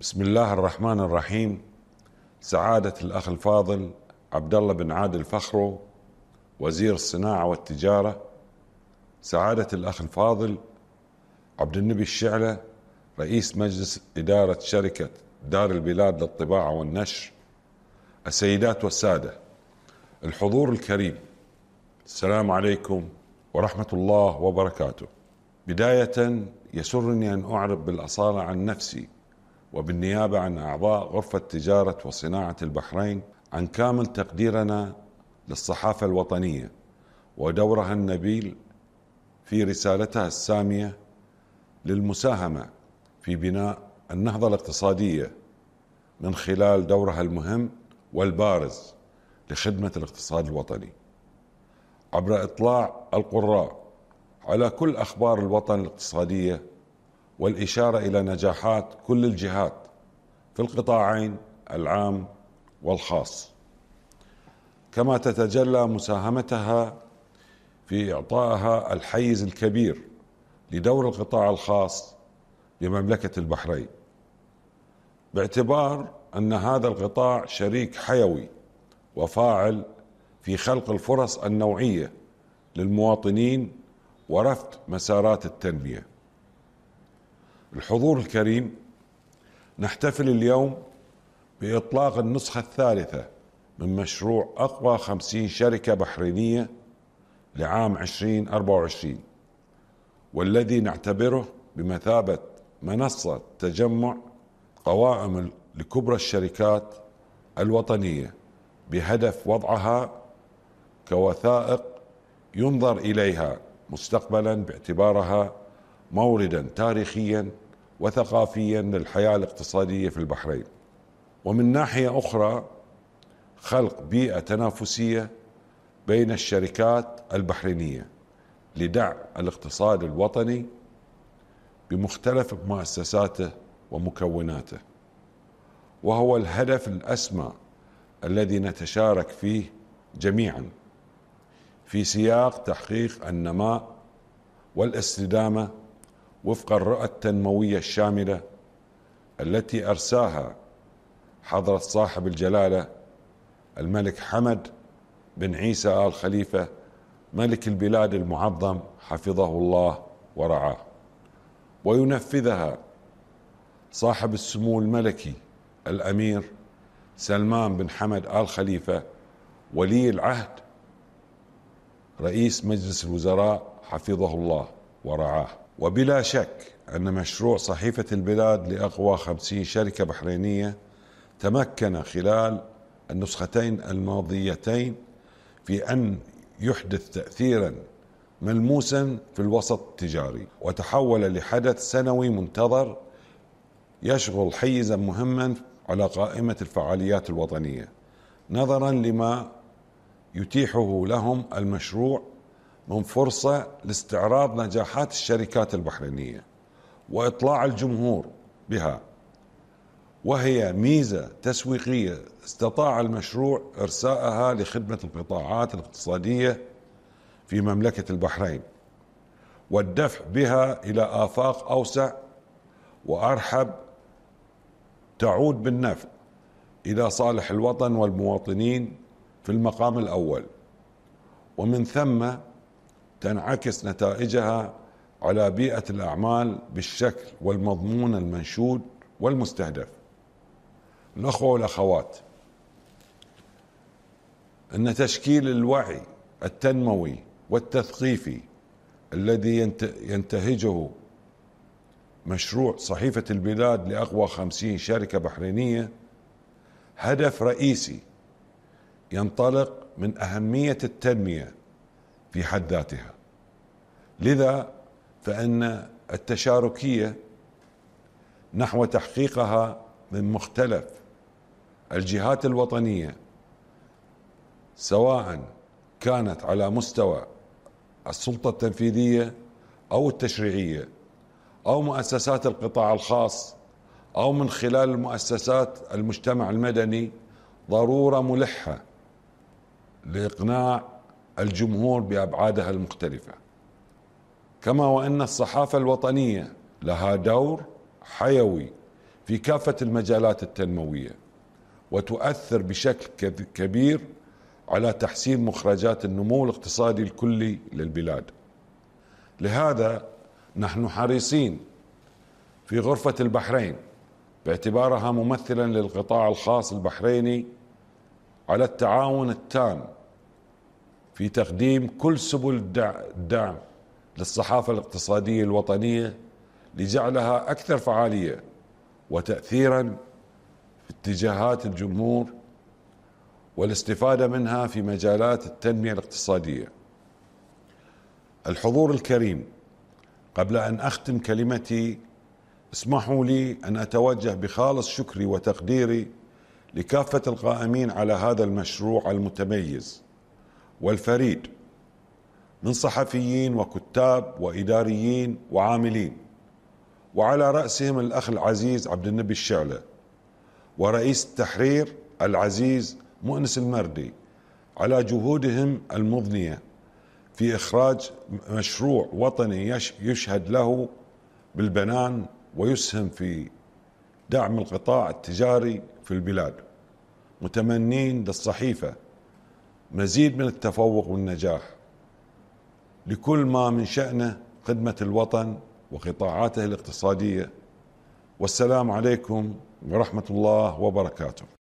بسم الله الرحمن الرحيم سعادة الأخ الفاضل عبد الله بن عادل فخرو وزير الصناعة والتجارة سعادة الأخ الفاضل عبد النبي الشعلة رئيس مجلس إدارة شركة دار البلاد للطباعة والنشر السيدات والسادة الحضور الكريم السلام عليكم ورحمة الله وبركاته بداية يسرني أن أعرب بالأصالة عن نفسي وبالنيابة عن أعضاء غرفة تجارة وصناعة البحرين عن كامل تقديرنا للصحافة الوطنية ودورها النبيل في رسالتها السامية للمساهمة في بناء النهضة الاقتصادية من خلال دورها المهم والبارز لخدمة الاقتصاد الوطني عبر إطلاع القراء على كل أخبار الوطن الاقتصادية والإشارة إلى نجاحات كل الجهات في القطاعين العام والخاص كما تتجلى مساهمتها في إعطائها الحيز الكبير لدور القطاع الخاص لمملكه البحرين باعتبار أن هذا القطاع شريك حيوي وفاعل في خلق الفرص النوعية للمواطنين ورفض مسارات التنميه الحضور الكريم نحتفل اليوم بإطلاق النسخة الثالثة من مشروع أقوى خمسين شركة بحرينية لعام 2024 والذي نعتبره بمثابة منصة تجمع قوائم لكبرى الشركات الوطنية بهدف وضعها كوثائق ينظر إليها مستقبلا باعتبارها موردا تاريخيا وثقافيا للحياه الاقتصاديه في البحرين. ومن ناحيه اخرى خلق بيئه تنافسيه بين الشركات البحرينيه لدعم الاقتصاد الوطني بمختلف مؤسساته ومكوناته. وهو الهدف الاسمى الذي نتشارك فيه جميعا في سياق تحقيق النماء والاستدامه وفق الرؤى التنموية الشاملة التي أرساها حضرة صاحب الجلالة الملك حمد بن عيسى آل خليفة ملك البلاد المعظم حفظه الله ورعاه وينفذها صاحب السمو الملكي الأمير سلمان بن حمد آل خليفة ولي العهد رئيس مجلس الوزراء حفظه الله ورعاه وبلا شك أن مشروع صحيفة البلاد لأقوى خمسين شركة بحرينية تمكن خلال النسختين الماضيتين في أن يحدث تأثيرا ملموسا في الوسط التجاري وتحول لحدث سنوي منتظر يشغل حيزا مهما على قائمة الفعاليات الوطنية نظرا لما يتيحه لهم المشروع من فرصة لاستعراض نجاحات الشركات البحرينية وإطلاع الجمهور بها وهي ميزة تسويقية استطاع المشروع إرساءها لخدمة القطاعات الاقتصادية في مملكة البحرين والدفع بها إلى آفاق أوسع وأرحب تعود بالنفع إلى صالح الوطن والمواطنين في المقام الأول ومن ثم تنعكس نتائجها على بيئة الأعمال بالشكل والمضمون المنشود والمستهدف الأخوة والأخوات أن تشكيل الوعي التنموي والتثقيفي الذي ينتهجه مشروع صحيفة البلاد لأقوى خمسين شركة بحرينية هدف رئيسي ينطلق من أهمية التنمية في حد ذاتها لذا فان التشاركيه نحو تحقيقها من مختلف الجهات الوطنيه سواء كانت على مستوى السلطه التنفيذيه او التشريعيه او مؤسسات القطاع الخاص او من خلال مؤسسات المجتمع المدني ضروره ملحه لاقناع الجمهور بابعادها المختلفه كما وان الصحافه الوطنيه لها دور حيوي في كافه المجالات التنمويه وتؤثر بشكل كبير على تحسين مخرجات النمو الاقتصادي الكلي للبلاد لهذا نحن حريصين في غرفه البحرين باعتبارها ممثلا للقطاع الخاص البحريني على التعاون التام في تقديم كل سبل الدعم للصحافة الاقتصادية الوطنية لجعلها أكثر فعالية وتأثيرا في اتجاهات الجمهور والاستفادة منها في مجالات التنمية الاقتصادية الحضور الكريم قبل أن أختم كلمتي اسمحوا لي أن أتوجه بخالص شكري وتقديري لكافة القائمين على هذا المشروع المتميز والفريد من صحفيين وكتاب واداريين وعاملين وعلى راسهم الاخ العزيز عبد النبي الشعله ورئيس التحرير العزيز مؤنس المردي على جهودهم المضنيه في اخراج مشروع وطني يشهد له بالبنان ويسهم في دعم القطاع التجاري في البلاد متمنين للصحيفه مزيد من التفوق والنجاح لكل ما من شأنه خدمة الوطن وقطاعاته الاقتصادية والسلام عليكم ورحمة الله وبركاته